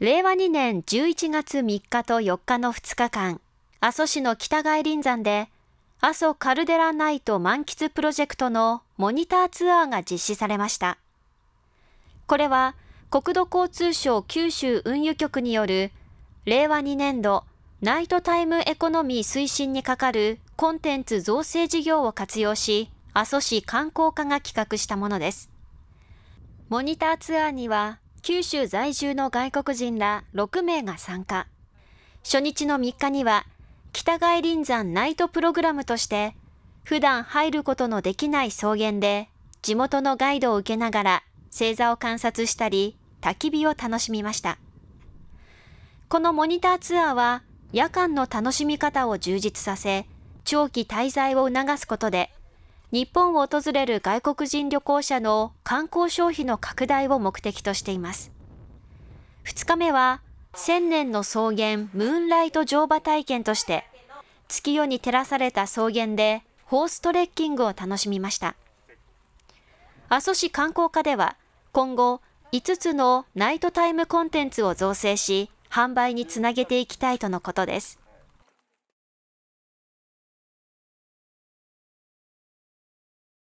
令和2年11月3日と4日の2日間、阿蘇市の北外輪山で、阿蘇カルデラナイト満喫プロジェクトのモニターツアーが実施されました。これは国土交通省九州運輸局による令和2年度ナイトタイムエコノミー推進にかかるコンテンツ造成事業を活用し、阿蘇市観光課が企画したものです。モニターツアーには九州在住の外国人ら6名が参加。初日の3日には、北外林山ナイトプログラムとして、普段入ることのできない草原で、地元のガイドを受けながら、星座を観察したり、焚き火を楽しみました。このモニターツアーは、夜間の楽しみ方を充実させ、長期滞在を促すことで、日本を訪れる外国人旅行者の観光消費の拡大を目的としています。2日目は、千年の草原ムーンライト乗馬体験として、月夜に照らされた草原でホーストレッキングを楽しみました。阿蘇市観光課では、今後、5つのナイトタイムコンテンツを造成し、販売につなげていきたいとのことです。